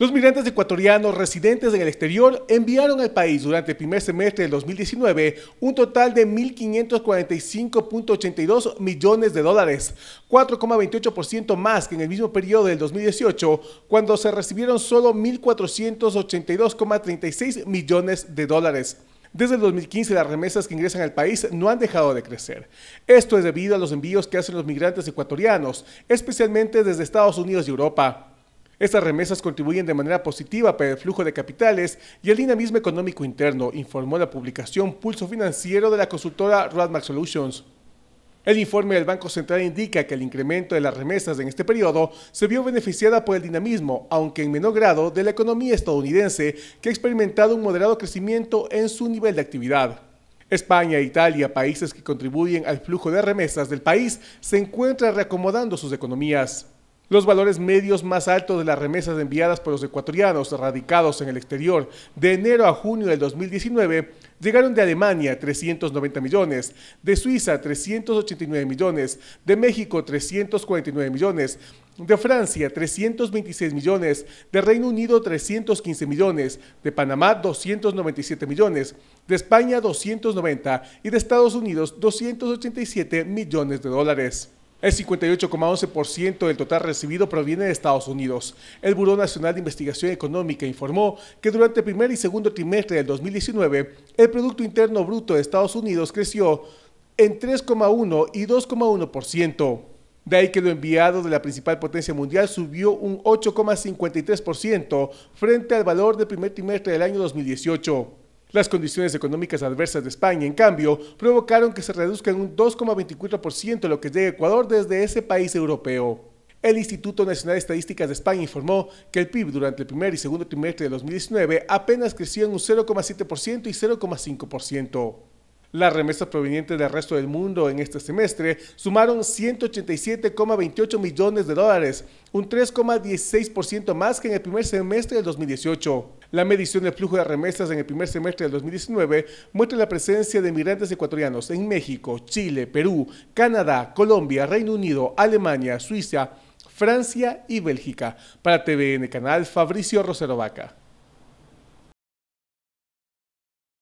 Los migrantes ecuatorianos residentes en el exterior enviaron al país durante el primer semestre del 2019 un total de 1.545.82 millones de dólares, 4,28% más que en el mismo periodo del 2018, cuando se recibieron solo 1.482,36 millones de dólares. Desde el 2015 las remesas que ingresan al país no han dejado de crecer. Esto es debido a los envíos que hacen los migrantes ecuatorianos, especialmente desde Estados Unidos y Europa. Estas remesas contribuyen de manera positiva para el flujo de capitales y el dinamismo económico interno, informó la publicación Pulso Financiero de la consultora Rodmax Solutions. El informe del Banco Central indica que el incremento de las remesas en este periodo se vio beneficiada por el dinamismo, aunque en menor grado, de la economía estadounidense, que ha experimentado un moderado crecimiento en su nivel de actividad. España e Italia, países que contribuyen al flujo de remesas del país, se encuentran reacomodando sus economías. Los valores medios más altos de las remesas enviadas por los ecuatorianos radicados en el exterior de enero a junio del 2019 llegaron de Alemania 390 millones, de Suiza 389 millones, de México 349 millones, de Francia 326 millones, de Reino Unido 315 millones, de Panamá 297 millones, de España 290 y de Estados Unidos 287 millones de dólares. El 58,11% del total recibido proviene de Estados Unidos. El Buró Nacional de Investigación Económica informó que durante el primer y segundo trimestre del 2019, el Producto Interno Bruto de Estados Unidos creció en 3,1 y 2,1%. De ahí que lo enviado de la principal potencia mundial subió un 8,53% frente al valor del primer trimestre del año 2018. Las condiciones económicas adversas de España, en cambio, provocaron que se en un 2,24% lo que llega a Ecuador desde ese país europeo. El Instituto Nacional de Estadísticas de España informó que el PIB durante el primer y segundo trimestre de 2019 apenas creció en un 0,7% y 0,5%. Las remesas provenientes del resto del mundo en este semestre sumaron 187,28 millones de dólares, un 3,16% más que en el primer semestre de 2018. La medición del flujo de remesas en el primer semestre del 2019 muestra la presencia de migrantes ecuatorianos en México, Chile, Perú, Canadá, Colombia, Reino Unido, Alemania, Suiza, Francia y Bélgica. Para TVN Canal, Fabricio Rosero